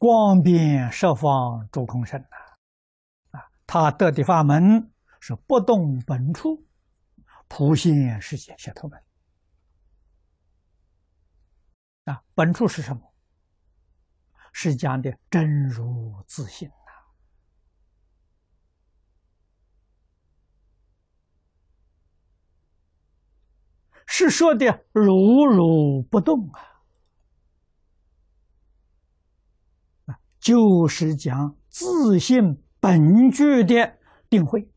光遍十方诸空身呐，啊，他得的法门是不动本处，普心是写头门。啊，本处是什么？是讲的真如自性呐，是说的如如不动啊。就是讲自信本具的定慧，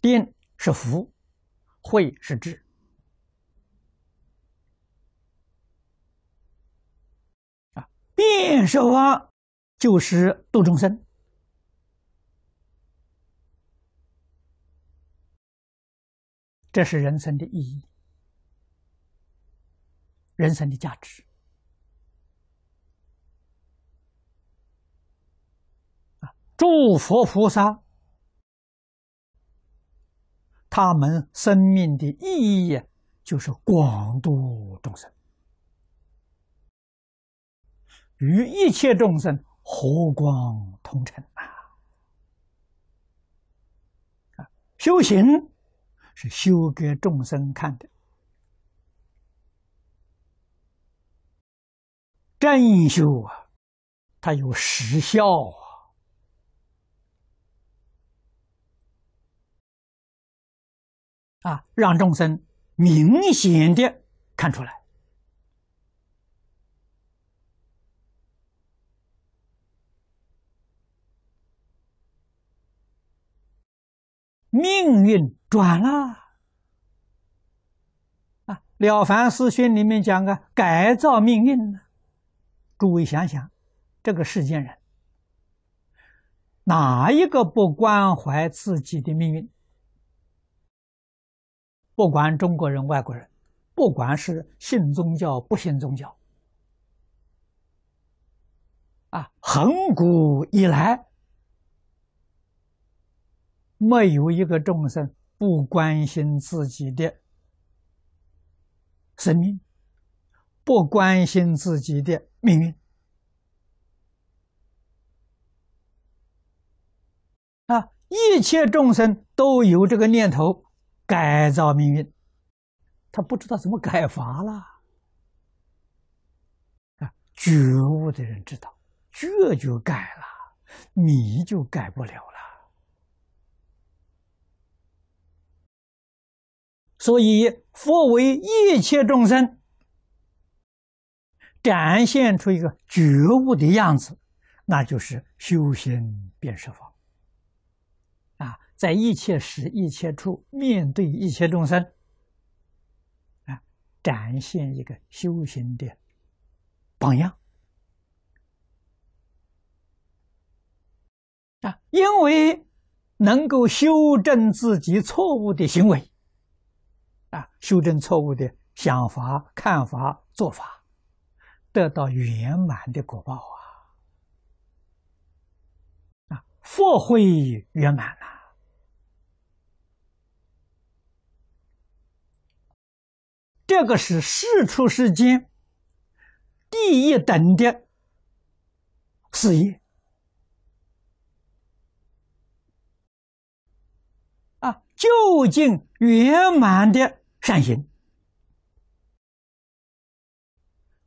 定是福，慧是智，啊，变是光就是度众生，这是人生的意义，人生的价值。诸佛菩萨，他们生命的意义就是广度众生，与一切众生和光同尘啊！啊，修行是修给众生看的，真修啊，它有时效啊。啊，让众生明显的看出来，命运转了。啊，《了凡四训》里面讲啊，改造命运呢。诸位想想，这个世间人，哪一个不关怀自己的命运？不管中国人、外国人，不管是信宗教、不信宗教，啊，恒古以来，没有一个众生不关心自己的生命，不关心自己的命运。啊，一切众生都有这个念头。改造命运，他不知道怎么改法了啊！觉悟的人知道，觉就改了，迷就改不了了。所以，佛为一切众生展现出一个觉悟的样子，那就是修仙变色法。在一切时、一切处，面对一切众生，啊，展现一个修行的榜样。啊，因为能够修正自己错误的行为，啊，修正错误的想法、看法、做法，得到圆满的果报啊，啊，佛慧圆满了。这个是世出世间第一等的事业啊！究竟圆满的善行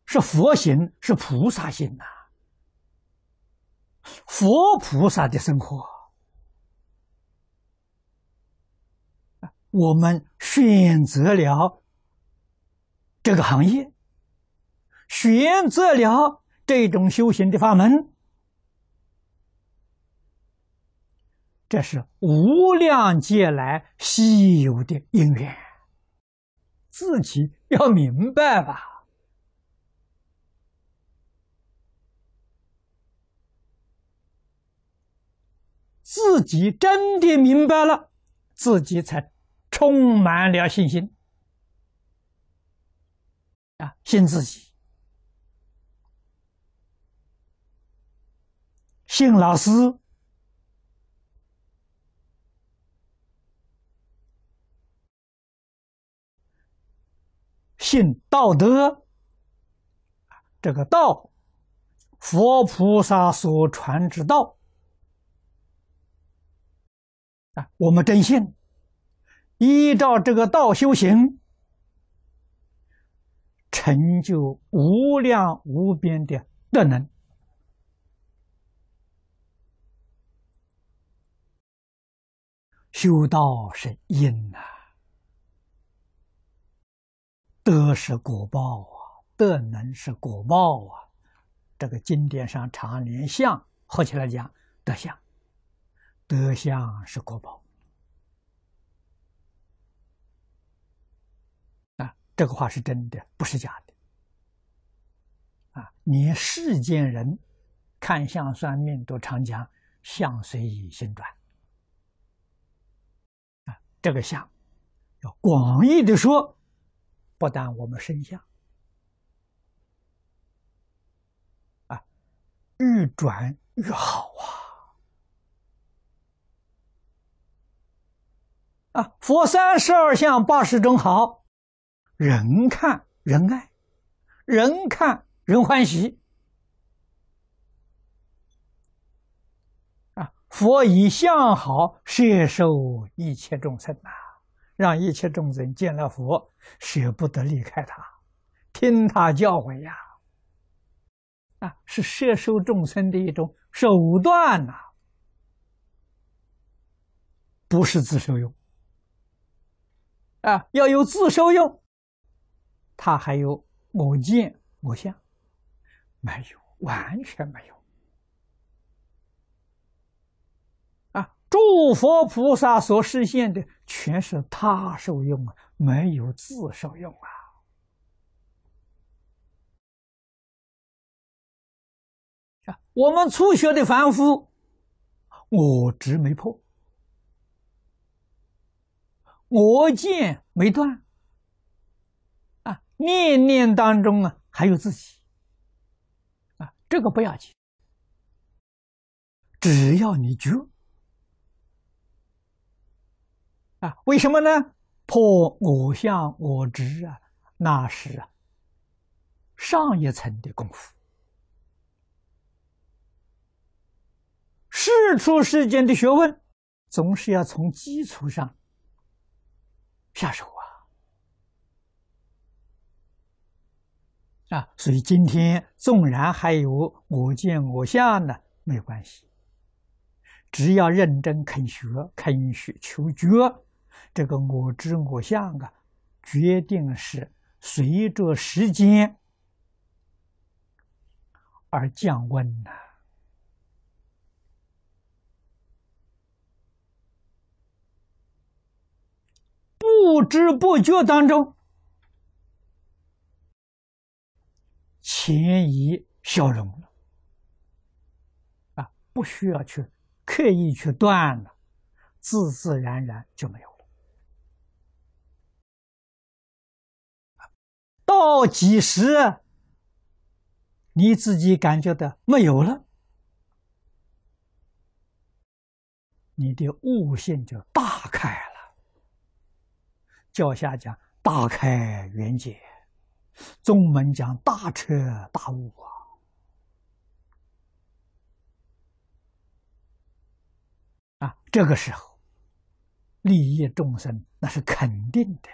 是佛行，是菩萨行呐。佛菩萨的生活，我们选择了。这个行业选择了这种修行的法门，这是无量劫来稀有的因缘，自己要明白吧。自己真的明白了，自己才充满了信心。啊，信自己，信老师，信道德这个道，佛菩萨所传之道啊，我们真信，依照这个道修行。成就无量无边的德能，修道是因啊，德是果报啊，德能是果报啊。这个经典上常连相，合起来讲德相，德相是果报。这个话是真的，不是假的。啊，你世间人看相算命都常讲“相随以心转”。啊，这个相，要广义的说，不单我们身相。啊，愈转愈好啊！啊，佛三十二相八十种好。人看人爱，人看人欢喜。啊，佛以相好摄受一切众生呐，让一切众生见了佛舍不得离开他，听他教诲呀。啊，是摄受众生的一种手段呐，不是自受用。啊，要有自受用。他还有我见我相，没有，完全没有。啊，诸佛菩萨所实现的，全是他受用啊，没有自受用啊。啊，我们初学的凡夫，我执没破，我见没断。念念当中啊，还有自己，啊，这个不要紧，只要你觉，啊，为什么呢？破我相、我执啊，那是啊，上一层的功夫。事出世间的学问，总是要从基础上下手啊。啊，所以今天纵然还有我见我相呢，没有关系，只要认真肯学、肯学求觉，这个我知我相啊，决定是随着时间而降温的，不知不觉当中。平移消融了，啊，不需要去刻意去断了，自自然然就没有了。到几时，你自己感觉到没有了，你的悟性就大开了。教下讲大开眼解。宗门将大彻大悟啊！啊，这个时候，利益众生那是肯定的。